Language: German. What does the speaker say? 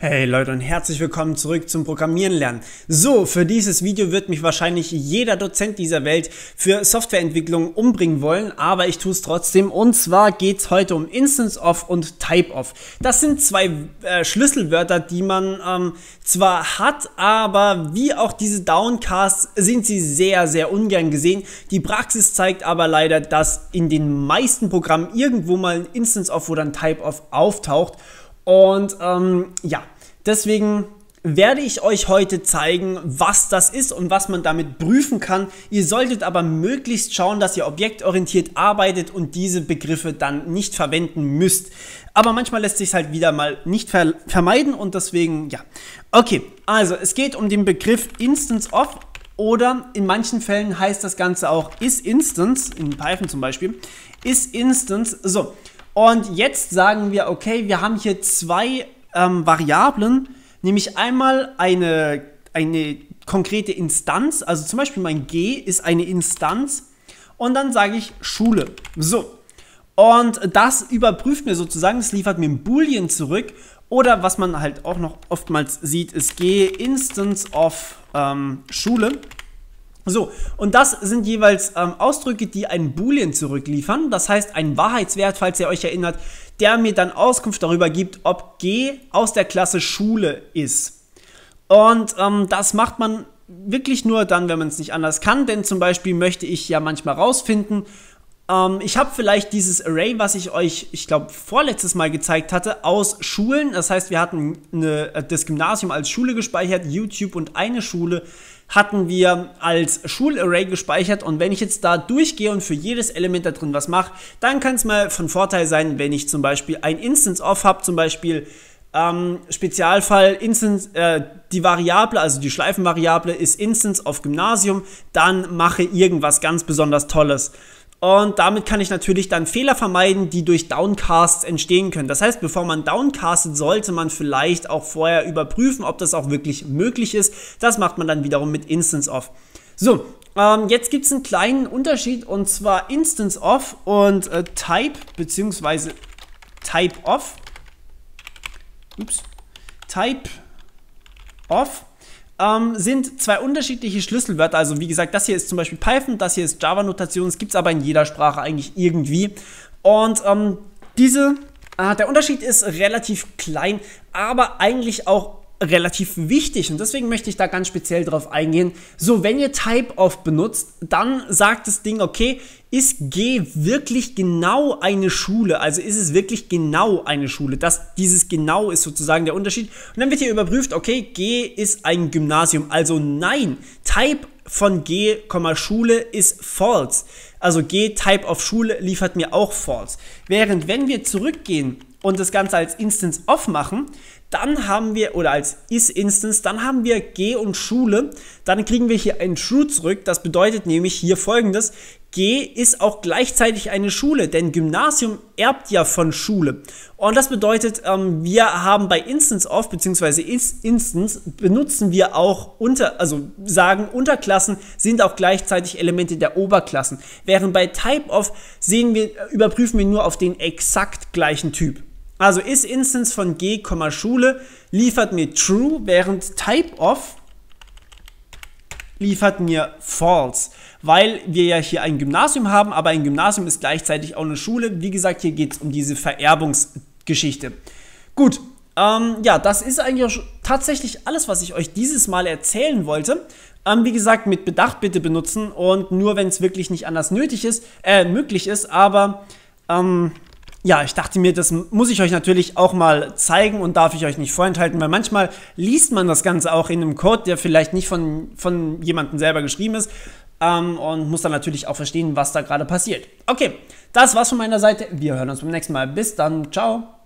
Hey Leute und herzlich willkommen zurück zum Programmieren lernen. So, für dieses Video wird mich wahrscheinlich jeder Dozent dieser Welt für Softwareentwicklung umbringen wollen, aber ich tue es trotzdem. Und zwar geht es heute um Instance of und Type of. Das sind zwei äh, Schlüsselwörter, die man ähm, zwar hat, aber wie auch diese Downcasts sind sie sehr, sehr ungern gesehen. Die Praxis zeigt aber leider, dass in den meisten Programmen irgendwo mal ein Instance of oder ein Type of auftaucht. Und ähm, ja, deswegen werde ich euch heute zeigen, was das ist und was man damit prüfen kann. Ihr solltet aber möglichst schauen, dass ihr objektorientiert arbeitet und diese Begriffe dann nicht verwenden müsst. Aber manchmal lässt sich halt wieder mal nicht ver vermeiden und deswegen ja. Okay, also es geht um den Begriff Instance of oder in manchen Fällen heißt das Ganze auch is Instance in Python zum Beispiel. Is Instance so. Und jetzt sagen wir, okay, wir haben hier zwei ähm, Variablen, nämlich einmal eine, eine konkrete Instanz, also zum Beispiel mein G ist eine Instanz und dann sage ich Schule. So. Und das überprüft mir sozusagen, es liefert mir ein Boolean zurück oder was man halt auch noch oftmals sieht, ist G Instance of ähm, Schule. So, und das sind jeweils ähm, Ausdrücke, die einen Boolean zurückliefern. Das heißt, einen Wahrheitswert, falls ihr euch erinnert, der mir dann Auskunft darüber gibt, ob G aus der Klasse Schule ist. Und ähm, das macht man wirklich nur dann, wenn man es nicht anders kann, denn zum Beispiel möchte ich ja manchmal rausfinden, ähm, ich habe vielleicht dieses Array, was ich euch, ich glaube, vorletztes Mal gezeigt hatte, aus Schulen. Das heißt, wir hatten eine, äh, das Gymnasium als Schule gespeichert, YouTube und eine Schule hatten wir als Schularray gespeichert und wenn ich jetzt da durchgehe und für jedes Element da drin was mache, dann kann es mal von Vorteil sein, wenn ich zum Beispiel ein Instance of habe, zum Beispiel ähm, Spezialfall Instance, äh, die Variable, also die Schleifenvariable ist Instance of Gymnasium, dann mache irgendwas ganz besonders Tolles. Und damit kann ich natürlich dann Fehler vermeiden, die durch Downcasts entstehen können. Das heißt, bevor man downcastet, sollte man vielleicht auch vorher überprüfen, ob das auch wirklich möglich ist. Das macht man dann wiederum mit Instance Off. So, ähm, jetzt gibt es einen kleinen Unterschied und zwar Instance Off und äh, Type bzw. Type Off. Ups. Type Off ähm, sind zwei unterschiedliche Schlüsselwörter. Also wie gesagt, das hier ist zum Beispiel Python, das hier ist Java-Notation. Es gibt es aber in jeder Sprache eigentlich irgendwie. Und ähm, diese, äh, der Unterschied ist relativ klein, aber eigentlich auch relativ wichtig und deswegen möchte ich da ganz speziell drauf eingehen. So, wenn ihr type of benutzt, dann sagt das Ding, okay, ist G wirklich genau eine Schule? Also ist es wirklich genau eine Schule? Das, dieses genau ist sozusagen der Unterschied. Und dann wird hier überprüft, okay, G ist ein Gymnasium. Also nein, Type von G, Schule ist false. Also G, Type of Schule liefert mir auch false. Während wenn wir zurückgehen und das Ganze als Instance off machen, dann haben wir, oder als is-Instance, dann haben wir g und Schule. Dann kriegen wir hier ein True zurück. Das bedeutet nämlich hier folgendes. G ist auch gleichzeitig eine Schule, denn Gymnasium erbt ja von Schule. Und das bedeutet, ähm, wir haben bei Instance of bzw. Instance benutzen wir auch unter, also sagen Unterklassen sind auch gleichzeitig Elemente der Oberklassen. Während bei Type of sehen wir, überprüfen wir nur auf den exakt gleichen Typ. Also ist Instance von g, Schule liefert mir true, während type of liefert mir false, weil wir ja hier ein Gymnasium haben, aber ein Gymnasium ist gleichzeitig auch eine Schule. Wie gesagt, hier geht es um diese Vererbungsgeschichte. Gut, ähm, ja, das ist eigentlich tatsächlich alles, was ich euch dieses Mal erzählen wollte. Ähm, wie gesagt, mit Bedacht bitte benutzen und nur, wenn es wirklich nicht anders nötig ist, äh, möglich ist, aber ähm, ja, ich dachte mir, das muss ich euch natürlich auch mal zeigen und darf ich euch nicht vorenthalten, weil manchmal liest man das Ganze auch in einem Code, der vielleicht nicht von, von jemandem selber geschrieben ist ähm, und muss dann natürlich auch verstehen, was da gerade passiert. Okay, das war's von meiner Seite. Wir hören uns beim nächsten Mal. Bis dann. Ciao.